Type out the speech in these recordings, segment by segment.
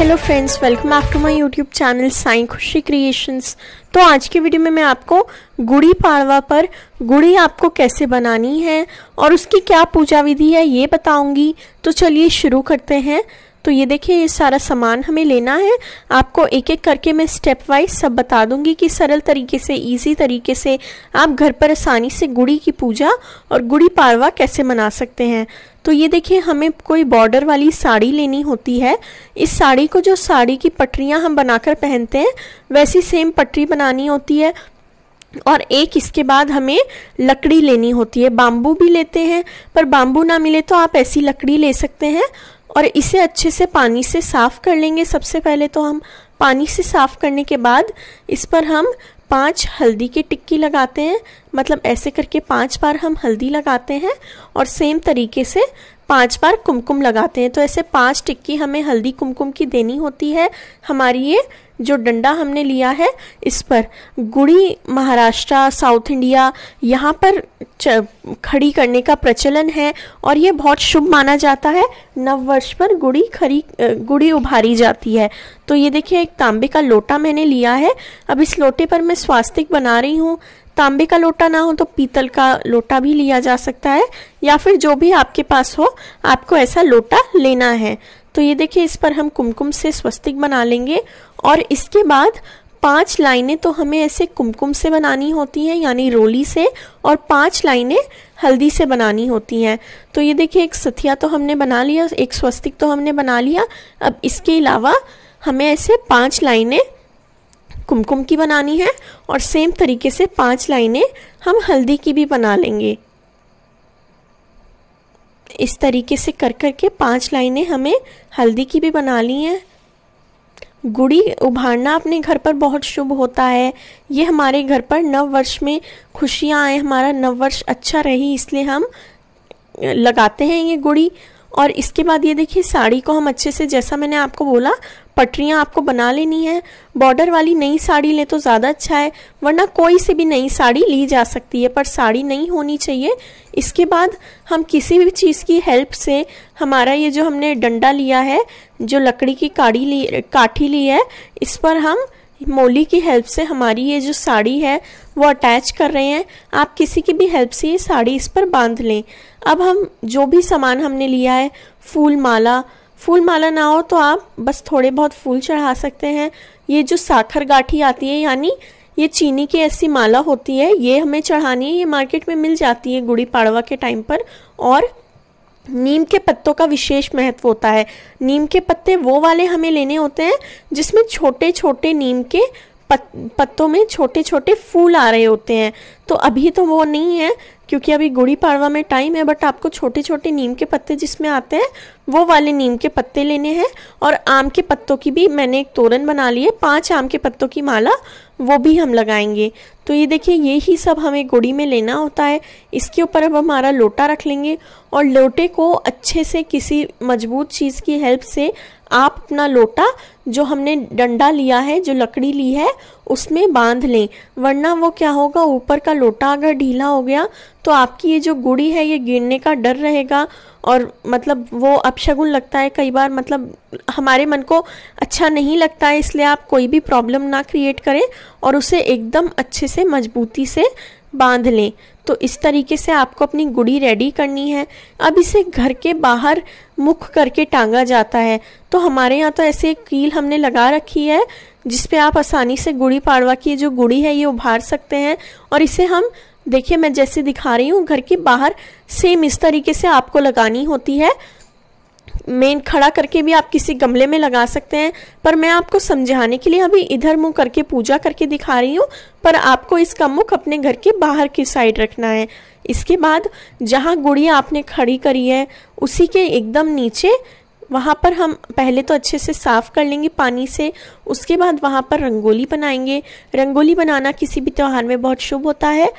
hello friends welcome back to my YouTube channel Sai Khushi creations तो आज की वीडियो में मैं आपको गुड़ी पाड़वा पर गुड़ी आपको कैसे बनानी है और उसकी क्या पूजा विधि है ये बताऊंगी तो चलिए शुरू करते हैं तो ये देखिए ये सारा सामान हमें लेना है आपको एक एक करके मैं स्टेप वाइज सब बता दूंगी कि सरल तरीके से इजी तरीके से आप घर पर आसानी से गुड़ी की पूजा और गुड़ी पाड़वा कैसे मना सकते हैं तो ये देखिए हमें कोई बॉर्डर वाली साड़ी लेनी होती है इस साड़ी को जो साड़ी की पटरियां हम बनाकर पहनते हैं वैसी सेम पटरी बनानी होती है और एक इसके बाद हमें लकड़ी लेनी होती है बाम्बू भी लेते हैं पर बाम्बू ना मिले तो आप ऐसी लकड़ी ले सकते हैं और इसे अच्छे से पानी से साफ़ कर लेंगे सबसे पहले तो हम पानी से साफ़ करने के बाद इस पर हम पांच हल्दी की टिक्की लगाते हैं मतलब ऐसे करके पांच बार हम हल्दी लगाते हैं और सेम तरीके से पांच बार कुमकुम लगाते हैं तो ऐसे पांच टिक्की हमें हल्दी कुमकुम की देनी होती है हमारी ये जो डंडा हमने लिया है इस पर गुड़ी महाराष्ट्र साउथ इंडिया यहाँ पर खड़ी करने का प्रचलन है और ये बहुत शुभ माना जाता है नववर्ष पर गुड़ी खरी गुड़ी उभारी जाती है तो ये देखिए एक तांबे का लोटा मैंने लिया है अब इस लोटे पर मैं स्वास्तिक बना रही हूँ तांबे का लोटा ना हो तो पीतल का लोटा भी लिया जा सकता है या फिर जो भी आपके पास हो आपको ऐसा लोटा लेना है तो ये देखिए इस पर हम कुमकुम से स्वस्तिक बना लेंगे और इसके बाद पांच लाइनें तो हमें ऐसे कुमकुम से बनानी होती हैं यानी रोली से और पांच लाइनें हल्दी से बनानी होती हैं तो ये देखिए एक सथिया तो हमने बना लिया एक स्वस्तिक तो हमने बना लिया अब इसके अलावा हमें ऐसे पांच लाइनें कुमकुम की बनानी है और सेम तरीके से पांच लाइनें हम हल्दी की भी बना लेंगे इस तरीके से कर कर के पांच लाइनें हमें हल्दी की भी बना ली हैं गुड़ी उभारना अपने घर पर बहुत शुभ होता है ये हमारे घर पर नव वर्ष में खुशियाँ आए हमारा नव वर्ष अच्छा रहे इसलिए हम लगाते हैं ये गुड़ी और इसके बाद ये देखिए साड़ी को हम अच्छे से जैसा मैंने आपको बोला पटरियाँ आपको बना लेनी है बॉर्डर वाली नई साड़ी ले तो ज़्यादा अच्छा है वरना कोई से भी नई साड़ी ली जा सकती है पर साड़ी नहीं होनी चाहिए इसके बाद हम किसी भी चीज़ की हेल्प से हमारा ये जो हमने डंडा लिया है जो लकड़ी की काढ़ी ली काठी ली है इस पर हम मोली की हेल्प से हमारी ये जो साड़ी है वो अटैच कर रहे हैं आप किसी की भी हेल्प से ये साड़ी इस पर बांध लें अब हम जो भी सामान हमने लिया है फूल माला फूल माला ना हो तो आप बस थोड़े बहुत फूल चढ़ा सकते हैं ये जो साखर गाठी आती है यानी ये चीनी की ऐसी माला होती है ये हमें चढ़ानी है ये मार्केट में मिल जाती है गुड़ी पाड़वा के टाइम पर और नीम के पत्तों का विशेष महत्व होता है नीम के पत्ते वो वाले हमें लेने होते हैं जिसमें छोटे छोटे नीम के पत, पत्तों में छोटे छोटे फूल आ रहे होते हैं तो अभी तो वो नहीं है क्योंकि अभी गुड़ी पाड़वा में टाइम है बट आपको छोटे छोटे नीम के पत्ते जिसमें आते हैं वो वाले नीम के पत्ते लेने हैं और आम के पत्तों की भी मैंने एक तोरण बना ली है पाँच आम के पत्तों की माला वो भी हम लगाएंगे तो ये देखिए ये ही सब हमें गुड़ी में लेना होता है इसके ऊपर अब हमारा लोटा रख लेंगे और लोटे को अच्छे से किसी मजबूत चीज़ की हेल्प से आप अपना लोटा जो हमने डंडा लिया है जो लकड़ी ली है उसमें बांध लें वरना वो क्या होगा ऊपर का लोटा अगर ढीला हो गया तो आपकी ये जो गुड़ी है ये गिरने का डर रहेगा और मतलब वो अपशगुन लगता है कई बार मतलब हमारे मन को अच्छा नहीं लगता है इसलिए आप कोई भी प्रॉब्लम ना क्रिएट करें और उसे एकदम अच्छे से मजबूती से बांध लें तो इस तरीके से आपको अपनी गुड़ी रेडी करनी है अब इसे घर के बाहर मुख करके टांगा जाता है तो हमारे यहाँ तो ऐसे कील हमने लगा रखी है जिसपे आप आसानी से गुड़ी पाड़वा की जो गुड़ी है ये उभार सकते हैं और इसे हम देखिए मैं जैसे दिखा रही हूँ घर के बाहर सेम इस तरीके से आपको लगानी होती है मेन खड़ा करके भी आप किसी गमले में लगा सकते हैं पर मैं आपको समझाने के लिए अभी इधर मुंह करके पूजा करके दिखा रही हूँ पर आपको इसका मुख अपने घर के बाहर की साइड रखना है इसके बाद जहाँ गुड़िया आपने खड़ी करी है उसी के एकदम नीचे वहाँ पर हम पहले तो अच्छे से साफ़ कर लेंगे पानी से उसके बाद वहाँ पर रंगोली बनाएंगे रंगोली बनाना किसी भी त्यौहार में बहुत शुभ होता है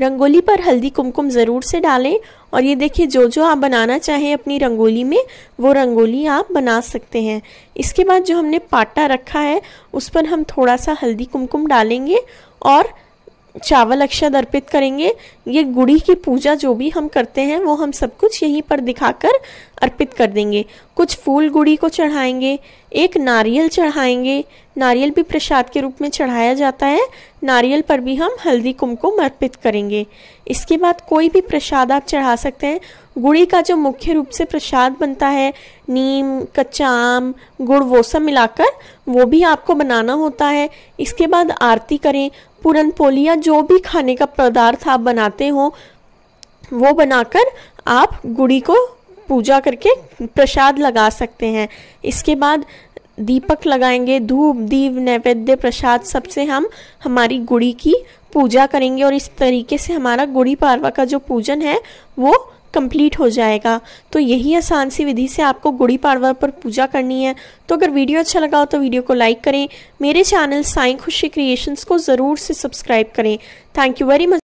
रंगोली पर हल्दी कुमकुम ज़रूर से डालें और ये देखिए जो जो आप बनाना चाहें अपनी रंगोली में वो रंगोली आप बना सकते हैं इसके बाद जो हमने पाटा रखा है उस पर हम थोड़ा सा हल्दी कुमकुम डालेंगे और चावल अक्षत अर्पित करेंगे ये गुड़ी की पूजा जो भी हम करते हैं वो हम सब कुछ यहीं पर दिखाकर अर्पित कर देंगे कुछ फूल गुड़ी को चढ़ाएंगे एक नारियल चढ़ाएंगे नारियल भी प्रसाद के रूप में चढ़ाया जाता है नारियल पर भी हम हल्दी कुमकुम अर्पित करेंगे इसके बाद कोई भी प्रसाद आप चढ़ा सकते हैं गुड़ी का जो मुख्य रूप से प्रसाद बनता है नीम कच्चा आम गुड़ वो सब मिलाकर वो भी आपको बनाना होता है इसके बाद आरती करें पूरन पोलिया जो भी खाने का पदार्थ आप बनाते हो वो बनाकर आप गुड़ी को पूजा करके प्रसाद लगा सकते हैं इसके बाद दीपक लगाएंगे धूप दीप नैवेद्य प्रसाद सबसे हम हमारी गुड़ी की पूजा करेंगे और इस तरीके से हमारा गुड़ी पारवा का जो पूजन है वो कंप्लीट हो जाएगा तो यही आसान सी विधि से आपको गुड़ी पाड़वा पर पूजा करनी है तो अगर वीडियो अच्छा लगा हो तो वीडियो को लाइक करें मेरे चैनल साई खुशी क्रिएशंस को ज़रूर से सब्सक्राइब करें थैंक यू वेरी मच